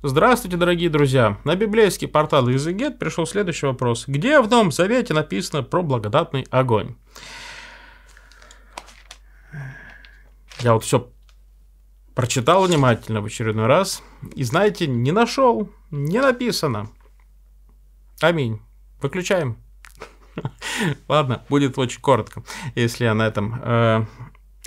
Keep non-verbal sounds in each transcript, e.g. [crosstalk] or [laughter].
Здравствуйте, дорогие друзья! На библейский портал Изегет пришел следующий вопрос. Где в Новом Завете написано про благодатный огонь? Я вот все прочитал внимательно в очередной раз. И знаете, не нашел, не написано. Аминь. Выключаем. [laughs] Ладно, будет очень коротко, если я на этом э,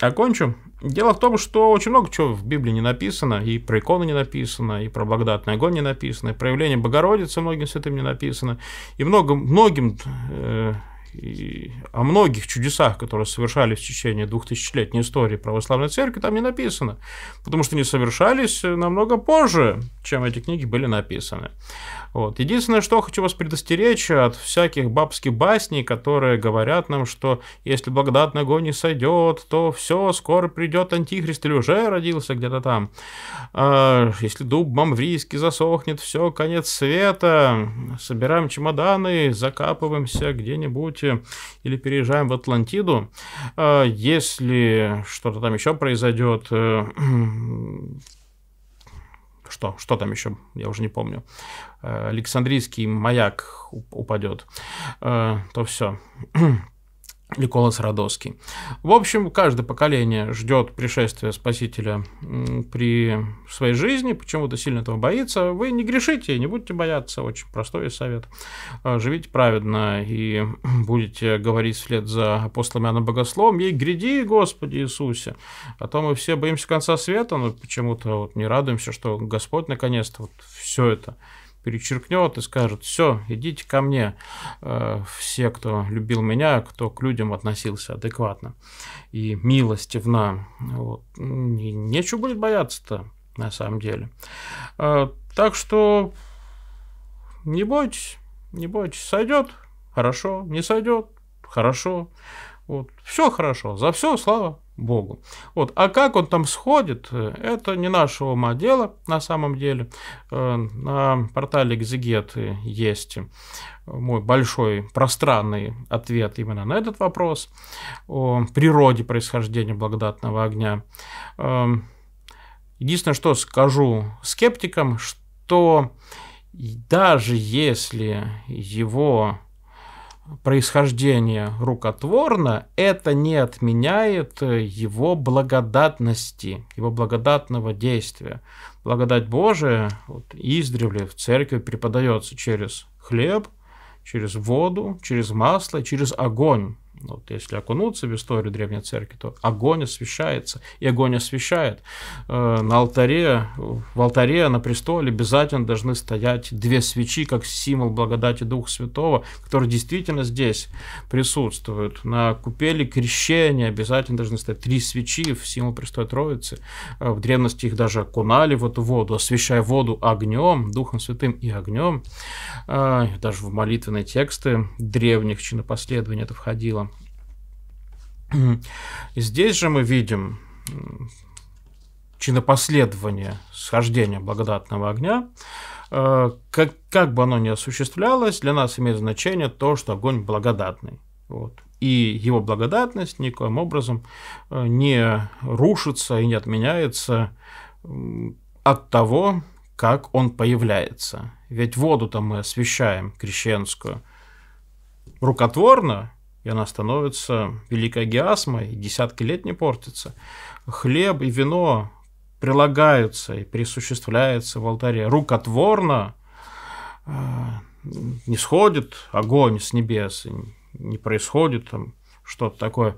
Окончу. Дело в том, что очень много чего в Библии не написано, и про иконы не написано, и про благодатный огонь не написано, и проявление Богородицы многим святым не написано, и много, многим э, и о многих чудесах, которые совершались в течение двухтысячелетней истории православной церкви, там не написано, потому что они совершались намного позже, чем эти книги были написаны. Вот. Единственное, что хочу вас предостеречь от всяких бабских басней, которые говорят нам, что если благодать на не сойдет, то все, скоро придет антихрист или уже родился где-то там. А, если дуб мамврийский засохнет, все, конец света, собираем чемоданы, закапываемся где-нибудь Египте или переезжаем в Атлантиду. А, если что-то там еще произойдет, э, [clears throat] что, что там еще, я уже не помню, э, Александрийский маяк упадет, э, то все. [clears throat] Николас Радоский. В общем, каждое поколение ждет пришествия Спасителя при своей жизни, почему-то сильно этого боится. Вы не грешите, не будете бояться, очень простой совет. А, живите праведно и [clears throat] будете говорить вслед за апостолом Иоанном Богословом, «Ей гряди, Господи Иисусе!» А то мы все боимся конца света, но почему-то вот не радуемся, что Господь наконец-то вот все это перечеркнет и скажет, все, идите ко мне, э, все, кто любил меня, кто к людям относился адекватно и милостивно. Вот. нечего будет бояться-то, на самом деле. Э, так что не бойтесь, не бойтесь, сойдет, хорошо, не сойдет, хорошо. Вот, все хорошо, за все слава Богу. Вот. А как он там сходит, э, это не нашего ума дело на самом деле. Э, на портале Экзегет есть мой большой пространный ответ именно на этот вопрос о природе происхождения благодатного огня. Э, единственное, что скажу скептикам, что даже если его происхождение рукотворно, это не отменяет э, его благодатности, его благодатного действия. Благодать Божия вот, издревле в церкви преподается через хлеб, через воду, через масло, через огонь. Вот если окунуться в историю Древней Церкви, то огонь освещается, и огонь освещает. Э, на алтаре, в алтаре, на престоле обязательно должны стоять две свечи, как символ благодати Духа Святого, который действительно здесь присутствует. На купели крещения обязательно должны стоять три свечи в символ Престой Троицы. Э, в древности их даже окунали в эту воду, освещая воду огнем, Духом Святым и огнем. Э, даже в молитвенные тексты древних чинопоследований это входило. Здесь же мы видим чинопоследование схождения благодатного огня. Э, как, как бы оно ни осуществлялось, для нас имеет значение то, что огонь благодатный. Вот. И его благодатность никоим образом э, не рушится и не отменяется от того, как он появляется. Ведь воду-то мы освещаем крещенскую рукотворно, и она становится великой гиасмой, десятки лет не портится. Хлеб и вино прилагаются и присуществляются в алтаре рукотворно, э, не сходит огонь с небес, не происходит там что-то такое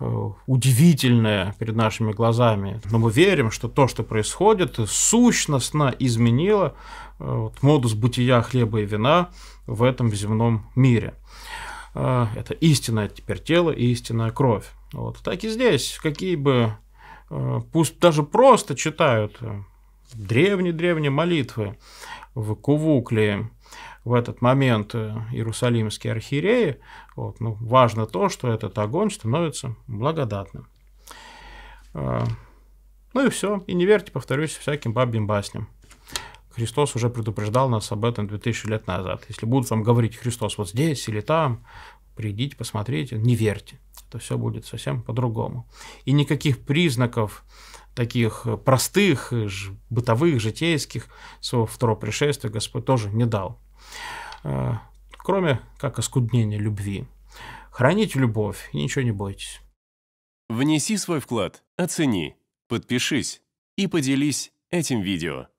э, удивительное перед нашими глазами. Но мы верим, что то, что происходит, сущностно изменило э, вот, модус бытия хлеба и вина в этом земном мире. А, это истинное теперь тело и истинная кровь. Вот. Так и здесь, какие бы, а, пусть даже просто читают э, древние-древние молитвы в Кувукле в этот момент э, иерусалимские архиереи, вот, ну, важно то, что этот огонь становится благодатным. А, ну и все. И не верьте, повторюсь, всяким бабьим басням. Христос уже предупреждал нас об этом 2000 лет назад. Если будут вам говорить Христос вот здесь или там, придите, посмотрите, не верьте. Это все будет совсем по-другому. И никаких признаков таких простых, бытовых, житейских своего второго пришествия Господь тоже не дал. Э, кроме как оскуднения любви. Храните любовь и ничего не бойтесь. Внеси свой вклад, оцени, подпишись и поделись этим видео.